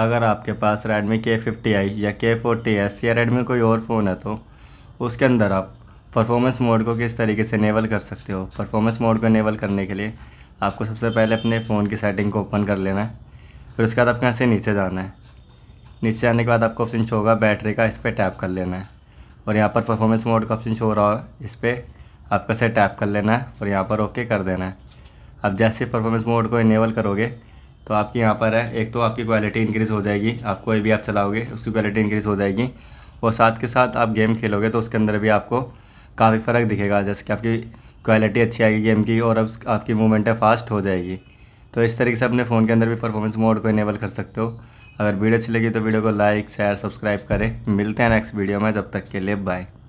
अगर आपके पास रेडमी के फिफ्टी आई या के फोर्टी एस या रेडमी कोई और फ़ोन है तो उसके अंदर आप परफॉर्मेंस मोड को किस तरीके से इनेबल कर सकते हो परफॉर्मेंस मोड को इनेबल करने के लिए आपको सबसे पहले अपने फ़ोन की सेटिंग को ओपन कर लेना है फिर उसके बाद आपके यहाँ से नीचे जाना है नीचे आने के बाद आपको ऑप्शन शो होगा बैटरी का इस पर टैप कर लेना है और यहाँ पर परफॉर्मेंस मोड का ऑप्शन शो हो रहा है इस पर आपका से टैप कर लेना है और यहाँ पर ओके कर देना है अब जैसे परफॉर्मेंस मोड को इनेबल करोगे तो आपकी यहाँ पर है एक तो आपकी क्वालिटी इंक्रीज़ हो जाएगी आप कोई भी आप चलाओगे उसकी क्वालिटी इंक्रीज़ हो जाएगी और साथ के साथ आप गेम खेलोगे तो उसके अंदर भी आपको काफ़ी फ़र्क दिखेगा जैसे कि आपकी क्वालिटी अच्छी आएगी गेम की और अब आपकी मूवमेंट है फास्ट हो जाएगी तो इस तरीके से अपने फ़ोन के अंदर भी परफॉर्मेंस मोड को इनेबल कर सकते हो अगर वीडियो अच्छी लगी तो वीडियो को लाइक शेयर सब्सक्राइब करें मिलते हैं नेक्स्ट वीडियो में जब तक के लिए बाय